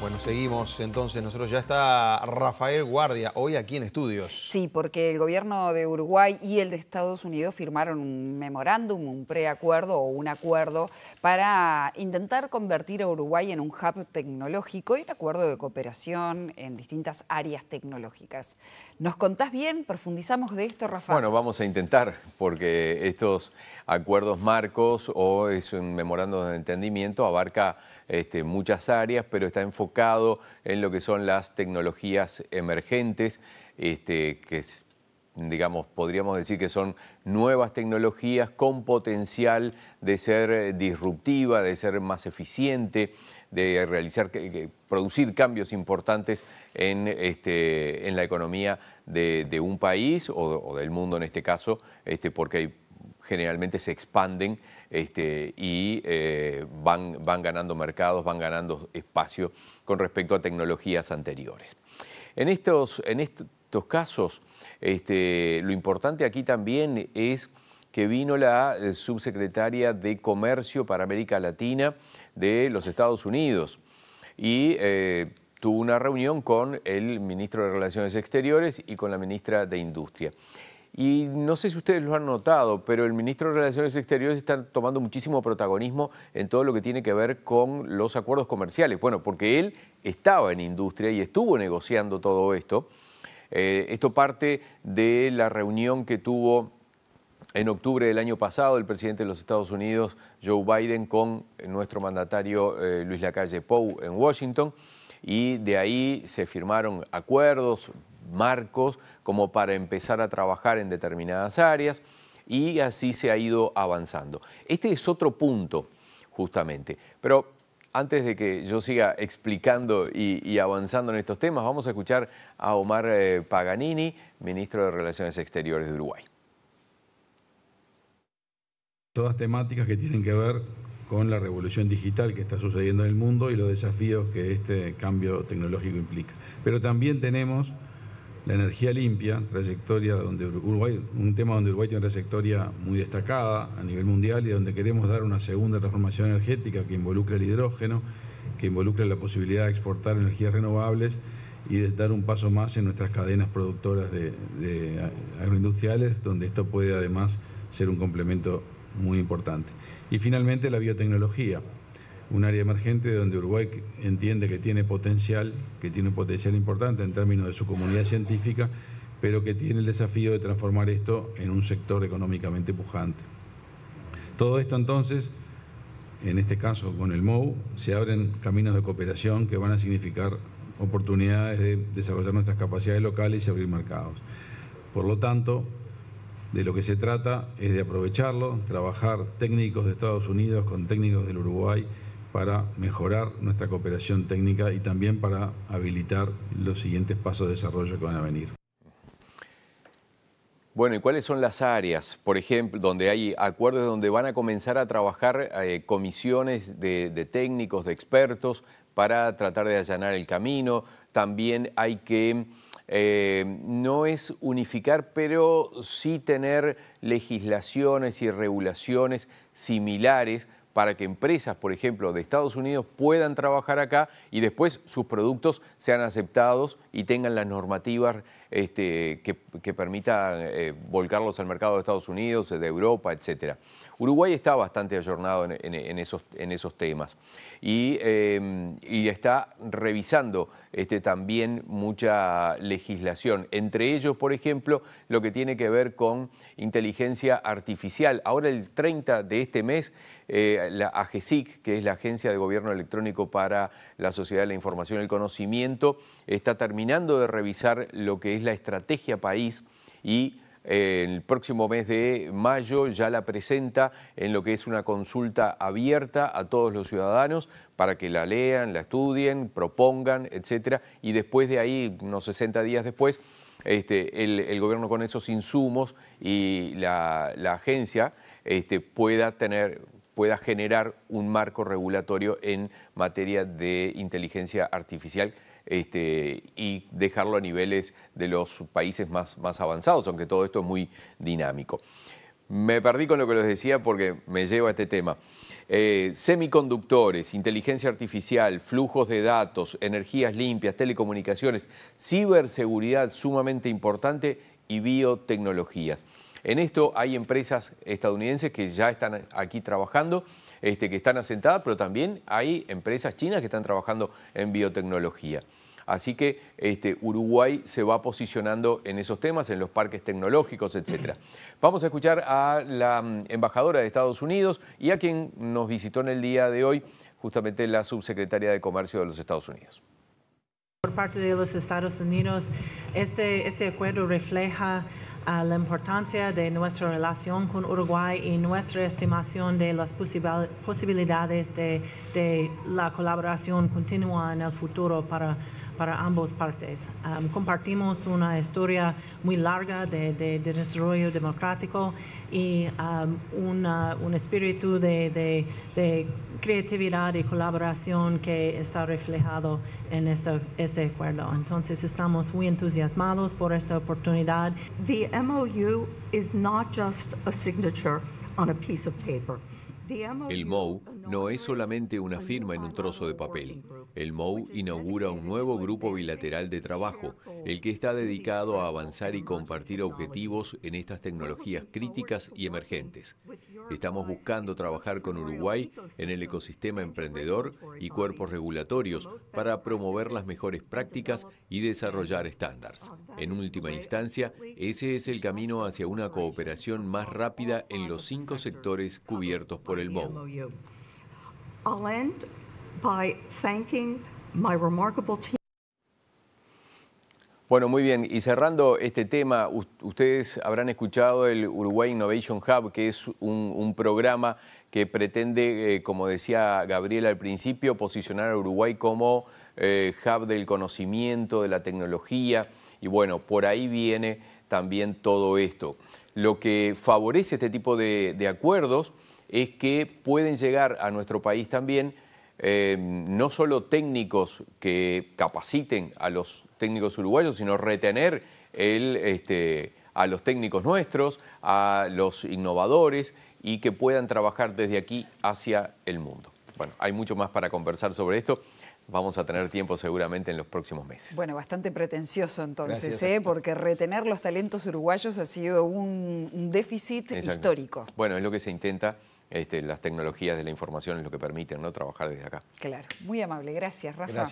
Bueno, seguimos entonces. Nosotros ya está Rafael Guardia hoy aquí en estudios. Sí, porque el gobierno de Uruguay y el de Estados Unidos firmaron un memorándum, un preacuerdo o un acuerdo para intentar convertir a Uruguay en un hub tecnológico y un acuerdo de cooperación en distintas áreas tecnológicas. ¿Nos contás bien? ¿Profundizamos de esto, Rafael? Bueno, vamos a intentar, porque estos acuerdos marcos o es un memorándum de entendimiento abarca este, muchas áreas, pero está enfocado en lo que son las tecnologías emergentes, este, que digamos, podríamos decir que son nuevas tecnologías con potencial de ser disruptiva, de ser más eficiente, de realizar, producir cambios importantes en, este, la economía de, un país o, del mundo en este caso, este, porque hay generalmente se expanden este, y eh, van, ganando mercados, van ganando espacio con respecto a tecnologías anteriores. En estos, casos, este, lo importante aquí también es que vino la eh, subsecretaria de Comercio para América Latina de los Estados Unidos y eh, tuvo una reunión con el ministro de Relaciones Exteriores y con la ministra de Industria. Y no sé si ustedes lo han notado, pero el ministro de Relaciones Exteriores está tomando muchísimo protagonismo en todo lo que tiene que ver con los acuerdos comerciales. Bueno, porque él estaba en industria y estuvo negociando todo esto. Eh, esto parte de la reunión que tuvo en octubre del año pasado el presidente de los Estados Unidos, Joe Biden, con nuestro mandatario eh, Luis Lacalle Pou en Washington. Y de ahí se firmaron acuerdos, marcos como para empezar a trabajar en determinadas áreas y así se ha ido avanzando. Este es otro punto, justamente. Pero antes de que yo siga explicando y, avanzando en estos temas, vamos a escuchar a Omar eh, Paganini, ministro de Relaciones Exteriores de Uruguay. Todas temáticas que tienen que ver con la revolución digital que está sucediendo en el mundo y los desafíos que este cambio tecnológico implica. Pero también tenemos la energía limpia, trayectoria donde Uruguay, un tema donde Uruguay tiene una trayectoria muy destacada a nivel mundial y donde queremos dar una segunda transformación energética que involucre el hidrógeno, que involucre la posibilidad de exportar energías renovables y de dar un paso más en nuestras cadenas productoras de agroindustriales, donde esto puede además ser un complemento muy importante. Y finalmente la biotecnología un área emergente donde Uruguay entiende que tiene potencial, que tiene un potencial importante en términos de su comunidad científica, pero que tiene el desafío de transformar esto en un sector económicamente pujante. Todo esto entonces, en este caso con el MOU, se abren caminos de cooperación que van a significar oportunidades de desarrollar nuestras capacidades locales y abrir mercados. Por lo tanto, de lo que se trata es de aprovecharlo, trabajar técnicos de Estados Unidos con técnicos del Uruguay, para mejorar nuestra cooperación técnica y también para habilitar los siguientes pasos de desarrollo que van a venir. Bueno, ¿y cuáles son las áreas, por ejemplo, donde hay acuerdos donde van a comenzar a trabajar eh, comisiones de, técnicos, de expertos, para tratar de allanar el camino? También hay que... Eh, no es unificar, pero sí tener legislaciones y regulaciones similares para que empresas, por ejemplo, de Estados Unidos puedan trabajar acá y después sus productos sean aceptados y tengan las normativas este, que, permitan eh, volcarlos al mercado de Estados Unidos, de Europa, etc. Uruguay está bastante ayornado en, esos, temas y, em, está revisando este, también mucha legislación, entre ellos, por ejemplo, lo que tiene que ver con inteligencia artificial. Ahora el 30 de este mes eh, la AGESIC, que es la Agencia de Gobierno Electrónico para la Sociedad de la Información y el Conocimiento, está terminando de revisar lo que es la estrategia país y eh, el próximo mes de mayo ya la presenta en lo que es una consulta abierta a todos los ciudadanos para que la lean, la estudien, propongan, etcétera, y después de ahí, unos 60 días después, este, el, gobierno con esos insumos y la, agencia este, pueda tener pueda generar un marco regulatorio en materia de inteligencia artificial este, y dejarlo a niveles de los países más, avanzados, aunque todo esto es muy dinámico. Me perdí con lo que les decía porque me lleva a este tema. Eh, semiconductores, inteligencia artificial, flujos de datos, energías limpias, telecomunicaciones, ciberseguridad sumamente importante y biotecnologías. En esto hay empresas estadounidenses que ya están aquí trabajando, este, que están asentadas, pero también hay empresas chinas que están trabajando en biotecnología. Así que este, Uruguay se va posicionando en esos temas, en los parques tecnológicos, etc. Vamos a escuchar a la mm, embajadora de Estados Unidos y a quien nos visitó en el día de hoy, justamente la subsecretaria de Comercio de los Estados Unidos. Por parte de los Estados Unidos, este, este acuerdo refleja la importancia de nuestra relación con Uruguay y nuestra estimación de las posibilidades de la colaboración continua en el futuro para para ambas partes. compartimos una historia muy larga de, desarrollo democrático y un espíritu de, creatividad y colaboración que está reflejado en este, este, acuerdo. Entonces estamos muy entusiasmados por esta oportunidad. The MOU is not just a signature on a piece of paper. El MOU no es solamente una firma en un trozo de papel. El MOU inaugura un nuevo grupo bilateral de trabajo, el que está dedicado a avanzar y compartir objetivos en estas tecnologías críticas y emergentes. Estamos buscando trabajar con Uruguay en el ecosistema emprendedor y cuerpos regulatorios para promover las mejores prácticas y desarrollar estándares. En última instancia, ese es el camino hacia una cooperación más rápida en los cinco sectores cubiertos por el MOU. Bueno, muy bien. Y cerrando este tema, ustedes habrán escuchado el Uruguay Innovation Hub, que es un, programa que pretende, eh, como decía Gabriela al principio, posicionar a Uruguay como eh, hub del conocimiento, de la tecnología. Y bueno, por ahí viene también todo esto. Lo que favorece este tipo de acuerdos es que pueden llegar a nuestro país también eh, no solo técnicos que capaciten a los técnicos uruguayos, sino retener este, a los técnicos nuestros, a los innovadores y que puedan trabajar desde aquí hacia el mundo. Bueno, hay mucho más para conversar sobre esto. Vamos a tener tiempo seguramente en los próximos meses. Bueno, bastante pretencioso entonces, ¿eh? porque retener los talentos uruguayos ha sido un, déficit histórico. Bueno, es lo que se intenta este, las tecnologías de la información es lo que permiten ¿no? trabajar desde acá. Claro, muy amable. Gracias, Rafa.